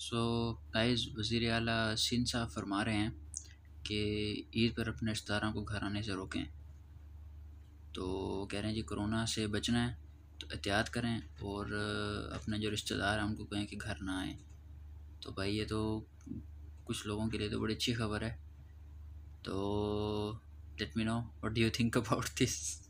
so guys वज़ी अला सिंध साहब फरमा रहे हैं कि ईद पर अपने रिश्तेदारों को घर आने से रोकें तो कह रहे हैं जी कोरोना से बचना है तो एहतियात करें और अपने जो रिश्तेदार हैं उनको कहें कि घर ना आए तो भाई ये तो कुछ लोगों के लिए तो बड़ी अच्छी खबर है तो let me know what do you think about this